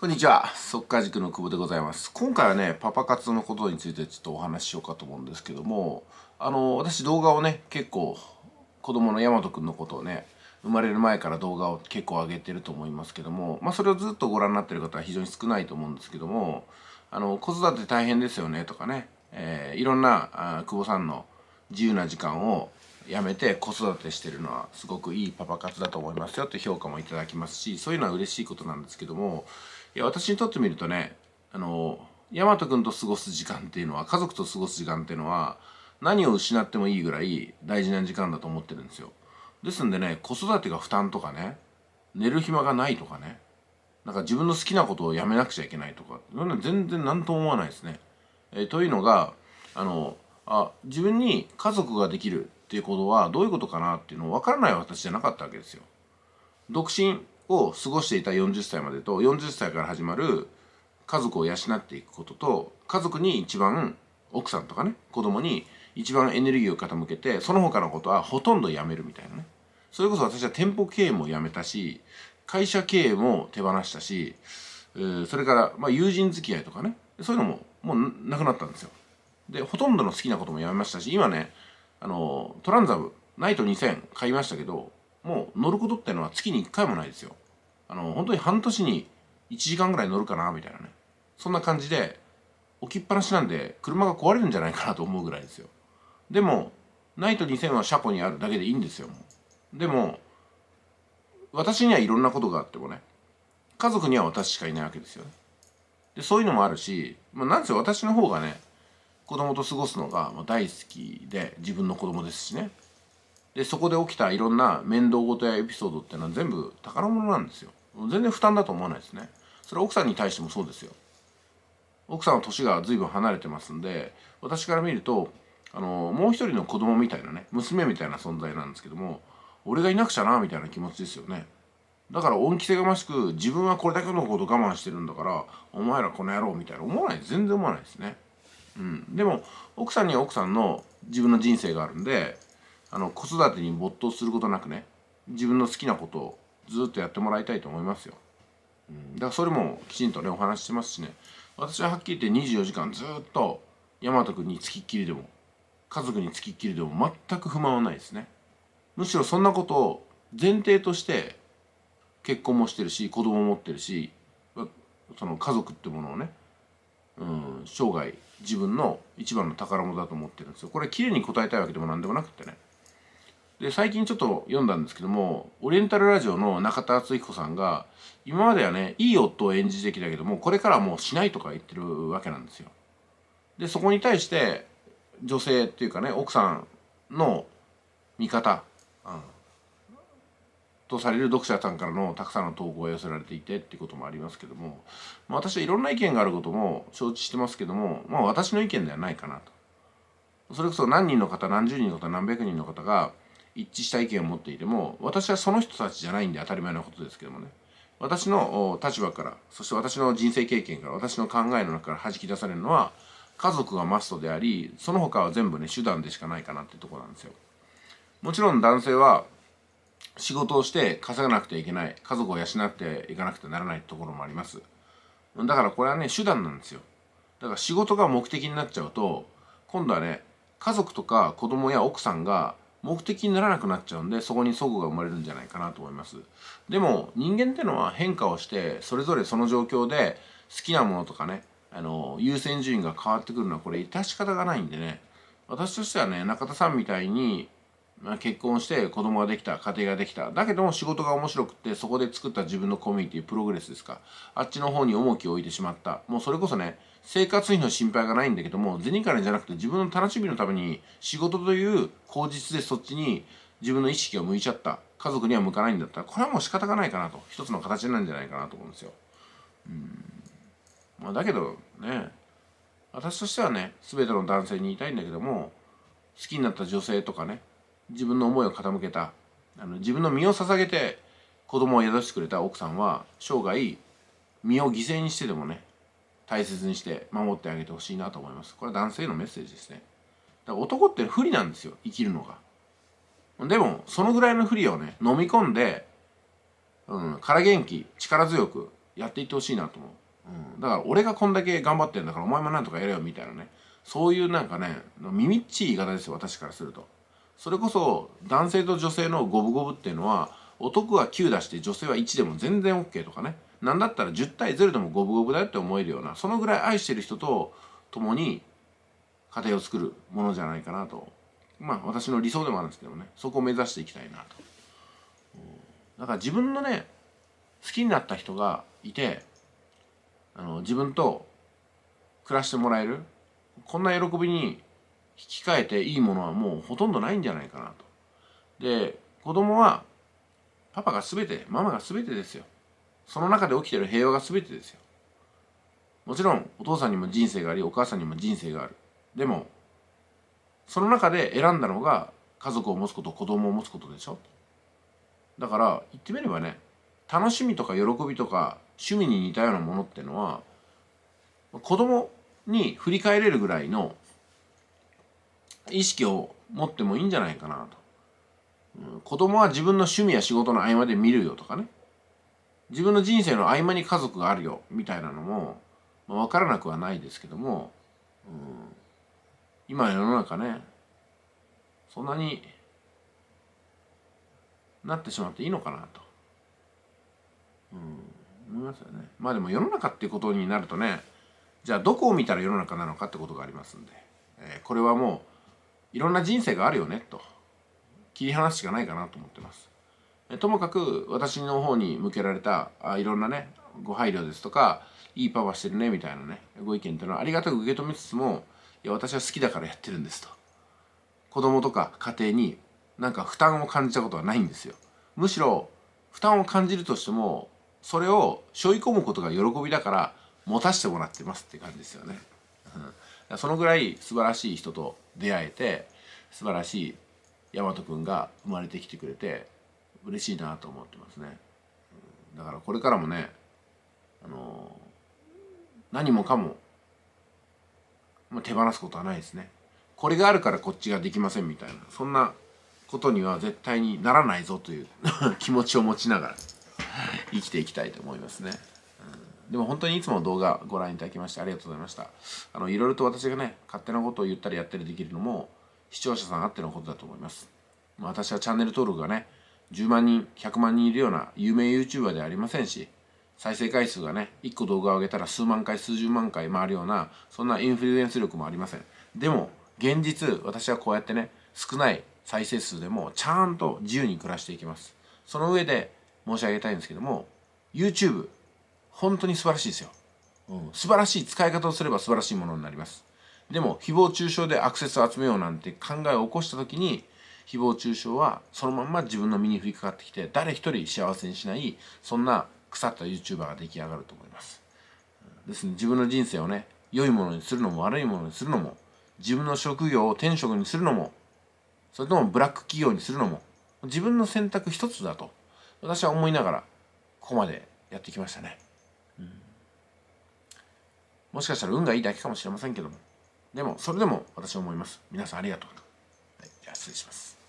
こんにちは、速か、塾の久保でございます。今回はね、パパ活のことについてちょっとお話ししようかと思うんですけども、あの、私動画をね、結構、子供のマトくんのことをね、生まれる前から動画を結構上げてると思いますけども、まあそれをずっとご覧になってる方は非常に少ないと思うんですけども、あの、子育て大変ですよねとかね、えー、いろんなあ久保さんの自由な時間をやめて子育てしてるのはすごくいいパパ活だと思いますよって評価もいただきますし、そういうのは嬉しいことなんですけども、いや私にとってみるとねあの大和君と過ごす時間っていうのは家族と過ごす時間っていうのは何を失ってもいいぐらい大事な時間だと思ってるんですよですんでね子育てが負担とかね寝る暇がないとかねなんか自分の好きなことをやめなくちゃいけないとか全然何とも思わないですね、えー、というのがあのあ自分に家族ができるっていうことはどういうことかなっていうのを分からない私じゃなかったわけですよ独身を過ごしていた40歳までと40歳から始まる家族を養っていくことと家族に一番奥さんとかね子供に一番エネルギーを傾けてその他のことはほとんどやめるみたいなねそれこそ私は店舗経営もやめたし会社経営も手放したしそれからまあ友人付き合いとかねそういうのももうなくなったんですよでほとんどの好きなこともやめましたし今ねあのトランザムナイト2000買いましたけどもう乗ることっていうのは月に1回もないですよあの本当に半年に1時間ぐらい乗るかなみたいなねそんな感じで置きっぱなしなんで車が壊れるんじゃないかなと思うぐらいですよでもナイト2000は車庫にあるだけでいいんですよでも私にはいろんなことがあってもね家族には私しかいないわけですよねでそういうのもあるし、まあ、なんせ私の方がね子供と過ごすのが大好きで自分の子供ですしねでそこで起きたいろんな面倒事やエピソードっていうのは全部宝物なんですよ全然負担だと思わないですねそれは奥さんに対してもそうですよ奥さんは年が随分離れてますんで私から見るとあのもう一人の子供みたいなね娘みたいな存在なんですけども俺がいなくちゃなみたいな気持ちですよねだから恩着せがましく自分はこれだけのこと我慢してるんだからお前らこの野郎みたいな思わない全然思わないですねうんでも奥さんには奥さんの自分の人生があるんであの子育てに没頭することなくね自分の好きなことをずっとやってもらいたいと思いますよ、うん、だからそれもきちんとねお話ししてますしね私ははっきり言って24時間ずっと大和君につきっきりでも家族につきっきりでも全く不満はないですねむしろそんなことを前提として結婚もしてるし子供も持ってるしその家族ってものをね、うん、生涯自分の一番の宝物だと思ってるんですよこれ綺麗に答えたいわけでも何でもなくってねで最近ちょっと読んだんですけどもオリエンタルラジオの中田敦彦さんが今まではねいい夫を演じてきたけどもこれからはもうしないとか言ってるわけなんですよ。でそこに対して女性っていうかね奥さんの味方、うん、とされる読者さんからのたくさんの投稿が寄せられていてっていうこともありますけども、まあ、私はいろんな意見があることも承知してますけども、まあ、私の意見ではないかなと。それこそ何人の方何十人の方何百人の方が一致した意見を持っていても私はその人たちじゃないんで当たり前のことですけどもね私の立場からそして私の人生経験から私の考えの中から弾き出されるのは家族がマストでありその他は全部ね手段でしかないかなっていうとこなんですよもちろん男性は仕事をして稼がなくてはいけない家族を養っていかなくてならないところもありますだからこれはね手段なんですよだから仕事が目的になっちゃうと今度はね家族とか子供や奥さんが目的にならなくなっちゃうんでそこに齟齬が生まれるんじゃないかなと思いますでも人間ってのは変化をしてそれぞれその状況で好きなものとかねあの優先順位が変わってくるのはこれ致し方がないんでね私としてはね中田さんみたいに、まあ、結婚して子供ができた家庭ができただけども仕事が面白くってそこで作った自分のコミュニティプログレスですかあっちの方に重きを置いてしまったもうそれこそね生活費の心配がないんだけども銭金じゃなくて自分の楽しみのために仕事という口実でそっちに自分の意識を向いちゃった家族には向かないんだったらこれはもう仕方がないかなと一つの形なんじゃないかなと思うんですよ。うんまあ、だけどね私としてはね全ての男性に言いたいんだけども好きになった女性とかね自分の思いを傾けたあの自分の身を捧げて子供を宿してくれた奥さんは生涯身を犠牲にしてでもね大切にして守ってあげてほしいなと思いますこれは男性のメッセージですねだから男って不利なんですよ生きるのがでもそのぐらいの不利をね飲み込んで、うん、から元気力強くやっていってほしいなと思う、うん、だから俺がこんだけ頑張ってんだからお前もなんとかやれよみたいなねそういうなんかね耳っちい言い方ですよ私からするとそれこそ男性と女性の五分五分っていうのは男が9出して女性は1でも全然 OK とかね何だったら10対0でも五分五分だよって思えるようなそのぐらい愛してる人と共に家庭を作るものじゃないかなとまあ私の理想でもあるんですけどねそこを目指していきたいなと。だから自分のね好きになった人がいてあの自分と暮らしてもらえるこんな喜びに引き換えていいものはもうほとんどないんじゃないかなと。で子供はパパが全てママが全てですよ。その中で起きてる平和が全てですよもちろんお父さんにも人生がありお母さんにも人生があるでもその中で選んだのが家族を持つこと子供を持つことでしょだから言ってみればね楽しみとか喜びとか趣味に似たようなものってのは子供に振り返れるぐらいの意識を持ってもいいんじゃないかなと、子供は自分の趣味や仕事の合間で見るよとかね自分の人生の合間に家族があるよみたいなのも、まあ、分からなくはないですけども、うん、今世の中ねそんなになってしまっていいのかなと、うん、思いますよね。まあでも世の中っていうことになるとねじゃあどこを見たら世の中なのかってことがありますんで、えー、これはもういろんな人生があるよねと切り離すしかないかなと思ってます。ともかく私の方に向けられたあいろんなねご配慮ですとかいいパワーしてるねみたいなねご意見っていうのはありがたく受け止めつつもいや私は好きだからやってるんですと子供とか家庭になんか負担を感じたことはないんですよむしろ負担を感じるとしてもそれを背負い込むことが喜びだから持たせてもらってますって感じですよね、うん、そのぐらい素晴らしい人と出会えて素晴らしい大和くんが生まれてきてくれて嬉しいなと思ってますね。だからこれからもね、あの何もかも、まあ、手放すことはないですね。これがあるからこっちができませんみたいな、そんなことには絶対にならないぞという 気持ちを持ちながら生きていきたいと思いますね。でも本当にいつも動画ご覧いただきましてありがとうございました。あの、いろいろと私がね、勝手なことを言ったりやったりできるのも、視聴者さんあってのことだと思います。ま私はチャンネル登録がね、10万人100万人いるような有名 YouTuber ではありませんし再生回数がね1個動画を上げたら数万回数十万回回るようなそんなインフルエンス力もありませんでも現実私はこうやってね少ない再生数でもちゃんと自由に暮らしていきますその上で申し上げたいんですけども YouTube 本当に素晴らしいですよ、うん、素晴らしい使い方をすれば素晴らしいものになりますでも誹謗中傷でアクセスを集めようなんて考えを起こしたときに誹謗中傷はそのまんま自分の身に降りかかってきて誰一人幸せにしないそんな腐った YouTuber が出来上がると思いますですね自分の人生をね良いものにするのも悪いものにするのも自分の職業を天職にするのもそれともブラック企業にするのも自分の選択一つだと私は思いながらここまでやってきましたね、うん、もしかしたら運がいいだけかもしれませんけどもでもそれでも私は思います皆さんありがとうと、はい、じゃあ失礼します